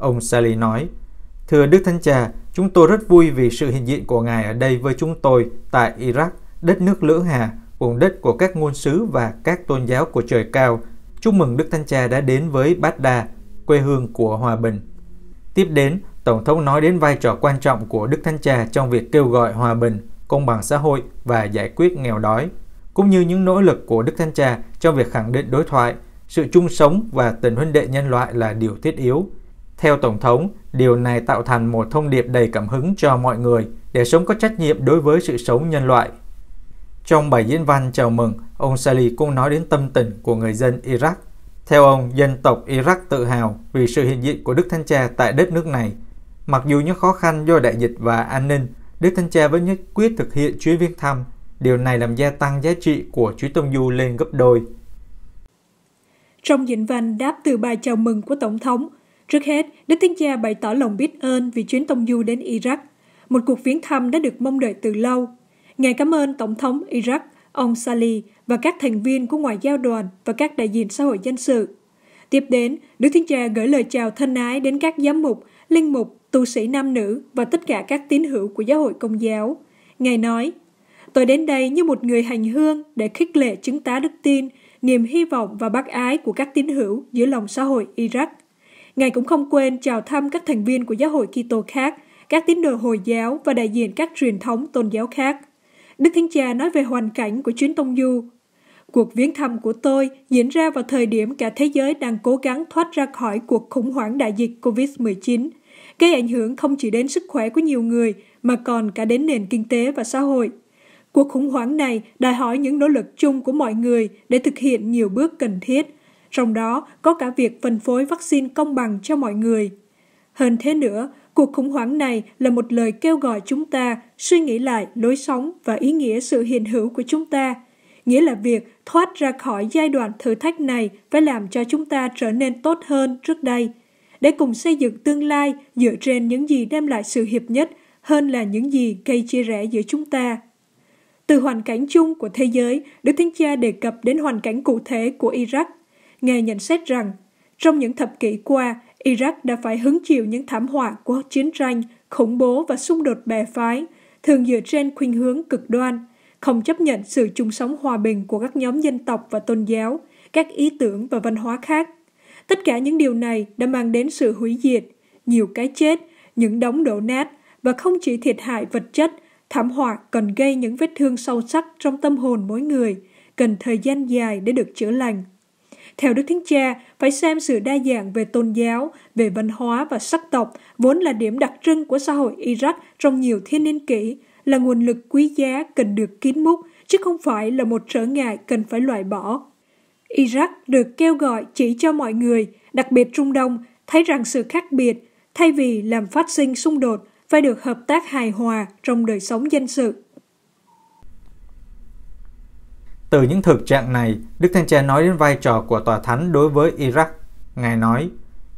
Ông Sally nói, Thưa Đức Thánh Cha, chúng tôi rất vui vì sự hiện diện của Ngài ở đây với chúng tôi tại Iraq, đất nước Lưỡng Hà, vùng đất của các ngôn sứ và các tôn giáo của trời cao. Chúc mừng Đức Thánh Cha đã đến với Baghdad, quê hương của hòa bình. Tiếp đến, Tổng thống nói đến vai trò quan trọng của Đức Thánh Cha trong việc kêu gọi hòa bình, công bằng xã hội và giải quyết nghèo đói, cũng như những nỗ lực của Đức Thánh Cha trong việc khẳng định đối thoại, sự chung sống và tình huynh đệ nhân loại là điều thiết yếu, theo Tổng thống, điều này tạo thành một thông điệp đầy cảm hứng cho mọi người để sống có trách nhiệm đối với sự sống nhân loại. Trong bài diễn văn chào mừng, ông Sali cũng nói đến tâm tình của người dân Iraq. Theo ông, dân tộc Iraq tự hào vì sự hiện diện của Đức Thánh Cha tại đất nước này. Mặc dù những khó khăn do đại dịch và an ninh, Đức Thánh Cha vẫn nhất quyết thực hiện chuyến viếng thăm. Điều này làm gia tăng giá trị của chuyến tông du lên gấp đôi. Trong diễn văn đáp từ bài chào mừng của Tổng thống, Trước hết, Đức Thánh Cha bày tỏ lòng biết ơn vì chuyến tông du đến Iraq, một cuộc viếng thăm đã được mong đợi từ lâu. Ngài cảm ơn Tổng thống Iraq, ông Sali và các thành viên của ngoại giao đoàn và các đại diện xã hội dân sự. Tiếp đến, Đức Thánh Cha gửi lời chào thân ái đến các giám mục, linh mục, tu sĩ nam nữ và tất cả các tín hữu của giáo hội công giáo. Ngài nói, Tôi đến đây như một người hành hương để khích lệ chứng tá đức tin, niềm hy vọng và bác ái của các tín hữu giữa lòng xã hội Iraq Ngài cũng không quên chào thăm các thành viên của giáo hội Kitô khác, các tín đồ Hồi giáo và đại diện các truyền thống tôn giáo khác. Đức Thánh Cha nói về hoàn cảnh của chuyến tông du. Cuộc viếng thăm của tôi diễn ra vào thời điểm cả thế giới đang cố gắng thoát ra khỏi cuộc khủng hoảng đại dịch COVID-19, gây ảnh hưởng không chỉ đến sức khỏe của nhiều người mà còn cả đến nền kinh tế và xã hội. Cuộc khủng hoảng này đòi hỏi những nỗ lực chung của mọi người để thực hiện nhiều bước cần thiết – trong đó có cả việc phân phối vaccine công bằng cho mọi người. Hơn thế nữa, cuộc khủng hoảng này là một lời kêu gọi chúng ta suy nghĩ lại lối sống và ý nghĩa sự hiện hữu của chúng ta, nghĩa là việc thoát ra khỏi giai đoạn thử thách này phải làm cho chúng ta trở nên tốt hơn trước đây, để cùng xây dựng tương lai dựa trên những gì đem lại sự hiệp nhất hơn là những gì gây chia rẽ giữa chúng ta. Từ hoàn cảnh chung của thế giới, Đức Thánh Cha đề cập đến hoàn cảnh cụ thể của Iraq nghe nhận xét rằng trong những thập kỷ qua, Iraq đã phải hứng chịu những thảm họa của chiến tranh, khủng bố và xung đột bè phái, thường dựa trên khuynh hướng cực đoan, không chấp nhận sự chung sống hòa bình của các nhóm dân tộc và tôn giáo, các ý tưởng và văn hóa khác. Tất cả những điều này đã mang đến sự hủy diệt, nhiều cái chết, những đống đổ nát và không chỉ thiệt hại vật chất, thảm họa còn gây những vết thương sâu sắc trong tâm hồn mỗi người, cần thời gian dài để được chữa lành. Theo Đức Thánh Cha, phải xem sự đa dạng về tôn giáo, về văn hóa và sắc tộc vốn là điểm đặc trưng của xã hội Iraq trong nhiều thiên niên kỷ, là nguồn lực quý giá cần được kín múc, chứ không phải là một trở ngại cần phải loại bỏ. Iraq được kêu gọi chỉ cho mọi người, đặc biệt Trung Đông, thấy rằng sự khác biệt, thay vì làm phát sinh xung đột, phải được hợp tác hài hòa trong đời sống dân sự. Từ những thực trạng này, Đức Thanh Cha nói đến vai trò của tòa thánh đối với Iraq. Ngài nói,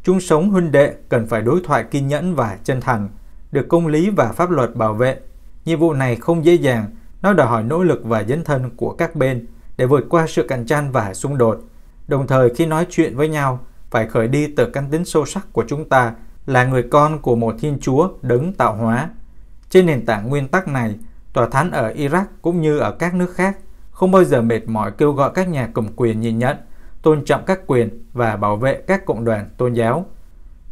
chúng sống huynh đệ cần phải đối thoại kiên nhẫn và chân thành, được công lý và pháp luật bảo vệ. Nhiệm vụ này không dễ dàng, nó đòi hỏi nỗ lực và dấn thân của các bên để vượt qua sự cạnh tranh và xung đột. Đồng thời khi nói chuyện với nhau, phải khởi đi từ căn tính sâu sắc của chúng ta là người con của một Thiên Chúa đấng tạo hóa. Trên nền tảng nguyên tắc này, tòa thánh ở Iraq cũng như ở các nước khác không bao giờ mệt mỏi kêu gọi các nhà cầm quyền nhìn nhận, tôn trọng các quyền và bảo vệ các cộng đoàn tôn giáo.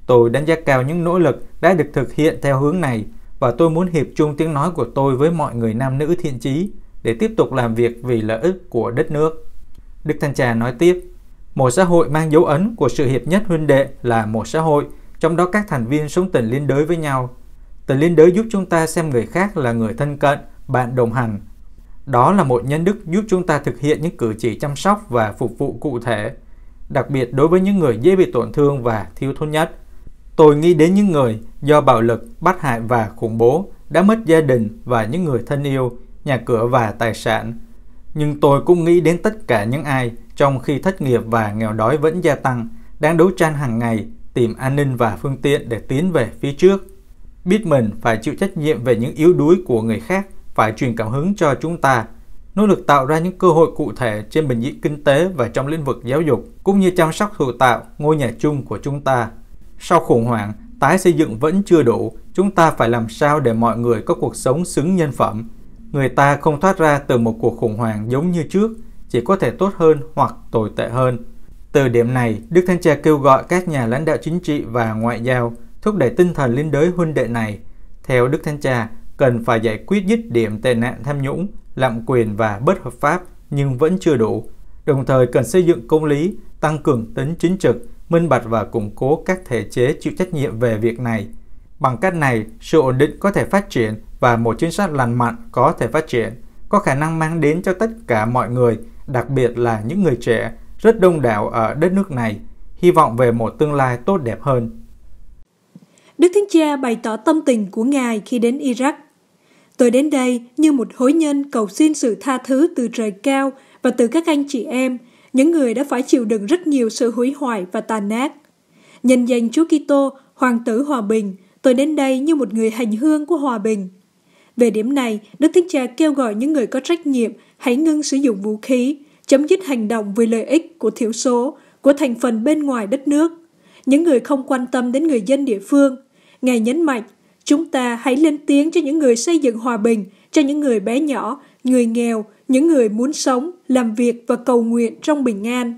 Tôi đánh giá cao những nỗ lực đã được thực hiện theo hướng này và tôi muốn hiệp chung tiếng nói của tôi với mọi người nam nữ thiện trí để tiếp tục làm việc vì lợi ích của đất nước. Đức Thanh Trà nói tiếp, một xã hội mang dấu ấn của sự hiệp nhất huynh đệ là một xã hội trong đó các thành viên sống tình liên đới với nhau. Tình liên đới giúp chúng ta xem người khác là người thân cận, bạn đồng hành đó là một nhân đức giúp chúng ta thực hiện những cử chỉ chăm sóc và phục vụ cụ thể, đặc biệt đối với những người dễ bị tổn thương và thiếu thốn nhất. Tôi nghĩ đến những người do bạo lực, bắt hại và khủng bố đã mất gia đình và những người thân yêu, nhà cửa và tài sản. Nhưng tôi cũng nghĩ đến tất cả những ai trong khi thất nghiệp và nghèo đói vẫn gia tăng, đang đấu tranh hàng ngày tìm an ninh và phương tiện để tiến về phía trước. Biết mình phải chịu trách nhiệm về những yếu đuối của người khác phải truyền cảm hứng cho chúng ta, nỗ lực tạo ra những cơ hội cụ thể trên bình diện kinh tế và trong lĩnh vực giáo dục, cũng như chăm sóc thụ tạo ngôi nhà chung của chúng ta. Sau khủng hoảng, tái xây dựng vẫn chưa đủ, chúng ta phải làm sao để mọi người có cuộc sống xứng nhân phẩm. Người ta không thoát ra từ một cuộc khủng hoảng giống như trước, chỉ có thể tốt hơn hoặc tồi tệ hơn. Từ điểm này, Đức Thanh Cha kêu gọi các nhà lãnh đạo chính trị và ngoại giao thúc đẩy tinh thần liên đới huynh đệ này. Theo Đức Thanh Cha, cần phải giải quyết dứt điểm tệ nạn tham nhũng, lạm quyền và bất hợp pháp nhưng vẫn chưa đủ. Đồng thời cần xây dựng công lý, tăng cường tính chính trực, minh bạch và củng cố các thể chế chịu trách nhiệm về việc này. Bằng cách này, sự ổn định có thể phát triển và một chính sách lành mạnh có thể phát triển, có khả năng mang đến cho tất cả mọi người, đặc biệt là những người trẻ, rất đông đảo ở đất nước này, hy vọng về một tương lai tốt đẹp hơn. Đức Thánh Cha bày tỏ tâm tình của Ngài khi đến Iraq Tôi đến đây như một hối nhân cầu xin sự tha thứ từ trời cao và từ các anh chị em, những người đã phải chịu đựng rất nhiều sự hủy hoại và tàn nát. Nhân danh Chúa Kitô, Hoàng tử Hòa Bình, tôi đến đây như một người hành hương của Hòa Bình. Về điểm này, Đức Thánh Cha kêu gọi những người có trách nhiệm hãy ngưng sử dụng vũ khí, chấm dứt hành động vì lợi ích của thiểu số, của thành phần bên ngoài đất nước. Những người không quan tâm đến người dân địa phương, Ngài nhấn mạnh Chúng ta hãy lên tiếng cho những người xây dựng hòa bình, cho những người bé nhỏ, người nghèo, những người muốn sống, làm việc và cầu nguyện trong bình an.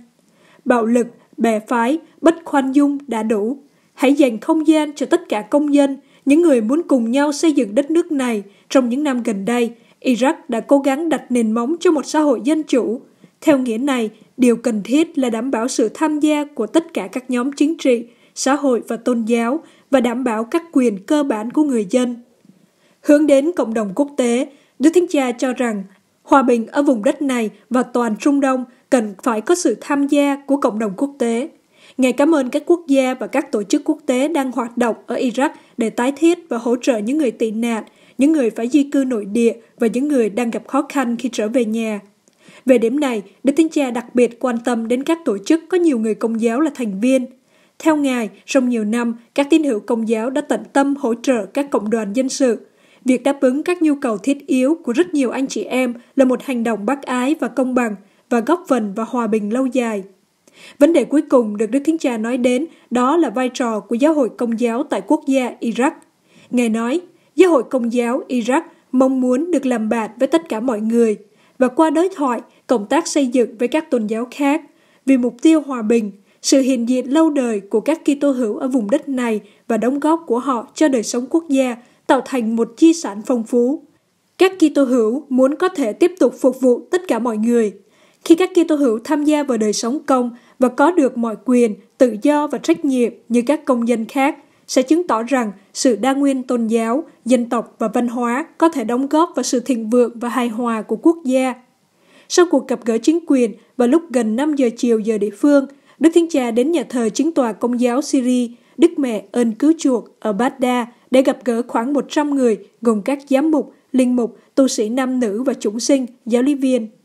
Bạo lực, bè phái, bất khoan dung đã đủ. Hãy dành không gian cho tất cả công dân, những người muốn cùng nhau xây dựng đất nước này. Trong những năm gần đây, Iraq đã cố gắng đặt nền móng cho một xã hội dân chủ. Theo nghĩa này, điều cần thiết là đảm bảo sự tham gia của tất cả các nhóm chính trị, xã hội và tôn giáo và đảm bảo các quyền cơ bản của người dân. Hướng đến cộng đồng quốc tế, Đức Thánh Cha cho rằng hòa bình ở vùng đất này và toàn Trung Đông cần phải có sự tham gia của cộng đồng quốc tế. Ngài cảm ơn các quốc gia và các tổ chức quốc tế đang hoạt động ở Iraq để tái thiết và hỗ trợ những người tị nạn, những người phải di cư nội địa và những người đang gặp khó khăn khi trở về nhà. Về điểm này, Đức Thánh Cha đặc biệt quan tâm đến các tổ chức có nhiều người công giáo là thành viên – theo Ngài, trong nhiều năm, các tín hữu công giáo đã tận tâm hỗ trợ các cộng đoàn dân sự. Việc đáp ứng các nhu cầu thiết yếu của rất nhiều anh chị em là một hành động bác ái và công bằng và góp phần vào hòa bình lâu dài. Vấn đề cuối cùng được Đức Thánh Cha nói đến đó là vai trò của giáo hội công giáo tại quốc gia Iraq. Ngài nói, giáo hội công giáo Iraq mong muốn được làm bạn với tất cả mọi người và qua đối thoại, cộng tác xây dựng với các tôn giáo khác vì mục tiêu hòa bình sự hiện diện lâu đời của các Kitô hữu ở vùng đất này và đóng góp của họ cho đời sống quốc gia tạo thành một di sản phong phú. Các Kitô hữu muốn có thể tiếp tục phục vụ tất cả mọi người. Khi các Kitô hữu tham gia vào đời sống công và có được mọi quyền, tự do và trách nhiệm như các công dân khác, sẽ chứng tỏ rằng sự đa nguyên tôn giáo, dân tộc và văn hóa có thể đóng góp vào sự thịnh vượng và hài hòa của quốc gia. Sau cuộc gặp gỡ chính quyền vào lúc gần 5 giờ chiều giờ địa phương – Đức thiên Cha đến nhà thờ chính tòa Công giáo Syria, Đức Mẹ ơn cứu chuộc ở Baghdad để gặp gỡ khoảng 100 người, gồm các giám mục, linh mục, tu sĩ nam nữ và chúng sinh, giáo lý viên,